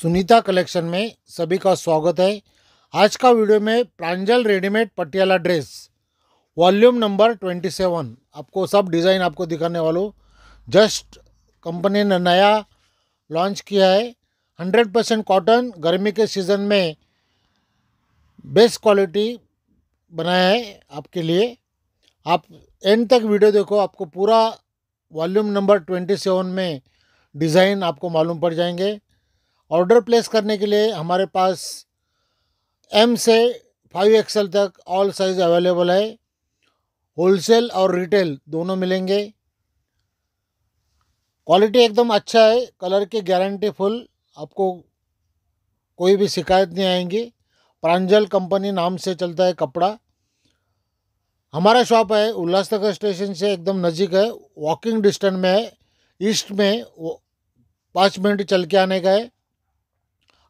Sunita collection में सभी का स्वागत है आज का वीडियो में Pranjal readymade Patiala dress volume number twenty seven आपको सब डिज़ाइन आपको दिखाने वालों जस्ट कंपनी ने नया लॉन्च किया है हंड्रेड परसेंट कॉटन गर्मी के सीज़न में बेस्ट क्वालिटी बनाया है आपके लिए आप एंड तक वीडियो देखो आपको पूरा वॉल्यूम नंबर ट्वेंटी सेवन में डिज़ाइन आपको मालूम पड़ जाएंगे ऑर्डर प्लेस करने के लिए हमारे पास एम से फाइव एक्सएल तक ऑल साइज़ अवेलेबल है होलसेल और रिटेल दोनों मिलेंगे क्वालिटी एकदम अच्छा है कलर की गारंटी फुल आपको कोई भी शिकायत नहीं आएंगी प्रांजल कंपनी नाम से चलता है कपड़ा हमारा शॉप है उल्लासनगर स्टेशन से एकदम नज़दीक है वॉकिंग डिस्टेंस में है ईस्ट में वो पाँच मिनट चल के आने का है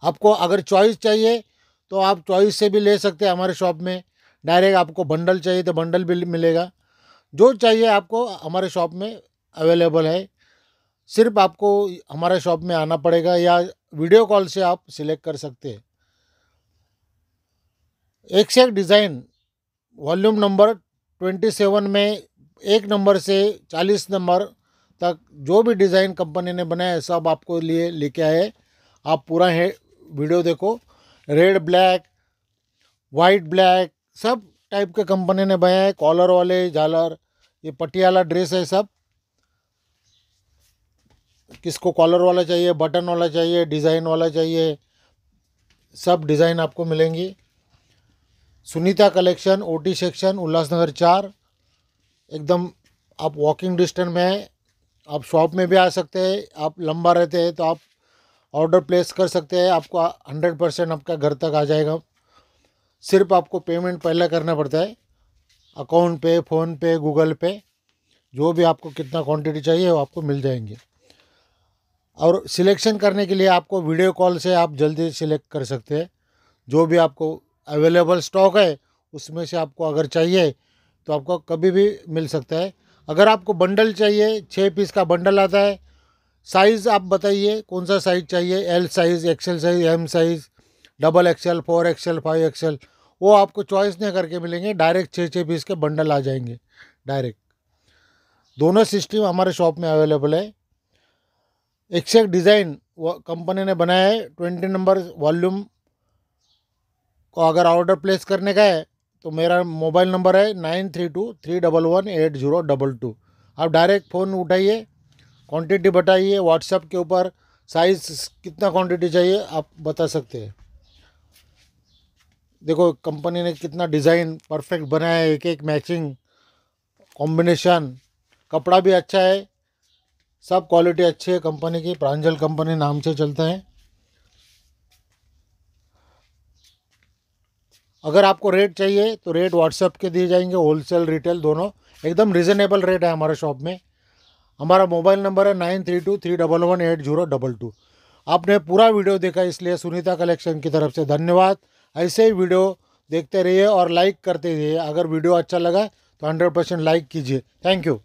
आपको अगर चॉइस चाहिए तो आप चॉइस से भी ले सकते हैं हमारे शॉप में डायरेक्ट आपको बंडल चाहिए तो बंडल भी मिलेगा जो चाहिए आपको हमारे शॉप में अवेलेबल है सिर्फ आपको हमारे शॉप में आना पड़ेगा या वीडियो कॉल से आप सिलेक्ट कर सकते हैं एक से एक design volume number twenty seven में एक नंबर से चालीस नंबर तक जो भी डिज़ाइन कंपनी ने बनाया है सब आपको लिए लेके आए आप पूरा है वीडियो देखो रेड ब्लैक वाइट ब्लैक सब टाइप के कंपनी ने बनाए हैं कॉलर वाले झालर ये पटियाला ड्रेस है सब किसको कॉलर वाला चाहिए बटन वाला चाहिए डिज़ाइन वाला चाहिए सब डिज़ाइन आपको मिलेंगी Sunita collection OT section Ulhasnagar चार एकदम आप वॉकिंग डिस्टेंस में हैं आप शॉप में भी आ सकते हैं आप लंबा रहते हैं तो आप ऑर्डर प्लेस कर सकते हैं आपको हंड्रेड परसेंट आपका घर तक आ जाएगा सिर्फ आपको पेमेंट पहले करना पड़ता है अकाउंट पे फ़ोन पे गूगल पे जो भी आपको कितना क्वांटिटी चाहिए वो आपको मिल जाएंगे और सिलेक्शन करने के लिए आपको वीडियो कॉल से आप जल्दी सिलेक्ट कर सकते हैं जो भी आपको अवेलेबल स्टॉक है उसमें से आपको अगर चाहिए तो आपको कभी भी मिल सकता है अगर आपको बंडल चाहिए छः पीस का बंडल आता है साइज़ आप बताइए कौन सा साइज़ चाहिए L size XL size M size double XL four XL five XL वो आपको चॉइस नहीं करके मिलेंगे डायरेक्ट छः छः पीस के बंडल आ जाएंगे डायरेक्ट दोनों सिस्टम हमारे शॉप में अवेलेबल है एक्सेक्ट डिज़ाइन वो कंपनी ने बनाया है ट्वेंटी नंबर वॉल्यूम को अगर ऑर्डर प्लेस करने का है तो मेरा मोबाइल नंबर है nine three two three double one eight zero double two आप डायरेक्ट फ़ोन उठाइए क्वांटिटी बताइए व्हाट्सएप के ऊपर साइज़ कितना क्वांटिटी चाहिए आप बता सकते हैं देखो कंपनी ने कितना डिज़ाइन परफेक्ट बनाया है एक एक मैचिंग कॉम्बिनेशन कपड़ा भी अच्छा है सब क्वालिटी अच्छी है कंपनी की प्रांजल कंपनी नाम से चलते हैं अगर आपको रेट चाहिए तो रेट व्हाट्सएप के दिए जाएंगे होलसेल रिटेल दोनों एकदम रिजनेबल रेट है हमारे शॉप में हमारा मोबाइल नंबर है nine three two three double one eight zero double two आपने पूरा वीडियो देखा इसलिए सुनीता कलेक्शन की तरफ से धन्यवाद ऐसे ही वीडियो देखते रहिए और लाइक करते रहिए अगर वीडियो अच्छा लगा तो हंड्रेड परसेंट लाइक कीजिए थैंक यू